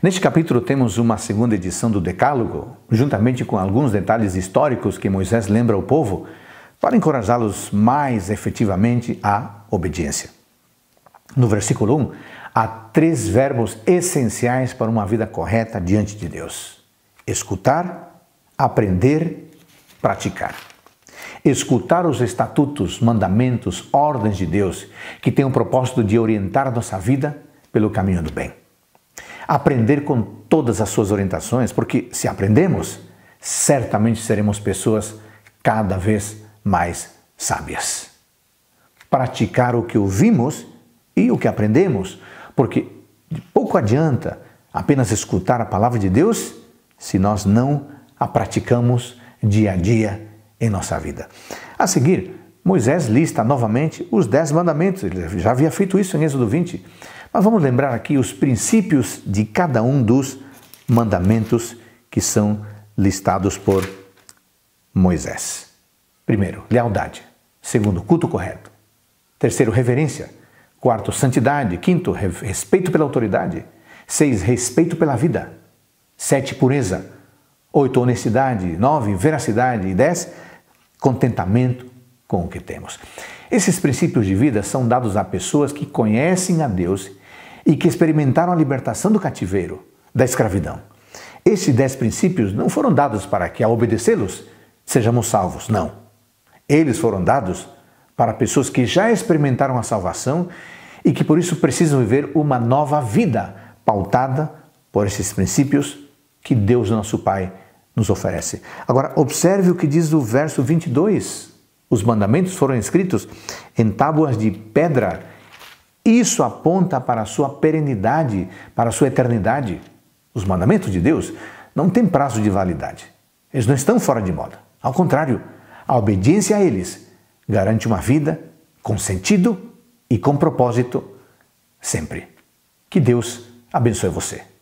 Neste capítulo temos uma segunda edição do Decálogo, juntamente com alguns detalhes históricos que Moisés lembra ao povo para encorajá-los mais efetivamente à obediência. No versículo 1, há três verbos essenciais para uma vida correta diante de Deus: escutar, aprender, praticar. Escutar os estatutos, mandamentos, ordens de Deus, que têm o propósito de orientar nossa vida pelo caminho do bem aprender com todas as suas orientações, porque se aprendemos, certamente seremos pessoas cada vez mais sábias. Praticar o que ouvimos e o que aprendemos, porque pouco adianta apenas escutar a palavra de Deus se nós não a praticamos dia a dia em nossa vida. A seguir, Moisés lista novamente os dez mandamentos, ele já havia feito isso em Êxodo 20. Mas vamos lembrar aqui os princípios de cada um dos mandamentos que são listados por Moisés. Primeiro, lealdade. Segundo, culto correto. Terceiro, reverência. Quarto, santidade. Quinto, respeito pela autoridade. Seis, respeito pela vida. Sete, pureza. Oito, honestidade. Nove, veracidade. Dez, contentamento com o que temos. Esses princípios de vida são dados a pessoas que conhecem a Deus e que experimentaram a libertação do cativeiro, da escravidão. Esses dez princípios não foram dados para que, ao obedecê-los, sejamos salvos, não. Eles foram dados para pessoas que já experimentaram a salvação e que por isso precisam viver uma nova vida pautada por esses princípios que Deus, nosso Pai, nos oferece. Agora, observe o que diz o verso 22 os mandamentos foram escritos em tábuas de pedra. Isso aponta para a sua perenidade, para a sua eternidade. Os mandamentos de Deus não têm prazo de validade. Eles não estão fora de moda. Ao contrário, a obediência a eles garante uma vida com sentido e com propósito sempre. Que Deus abençoe você.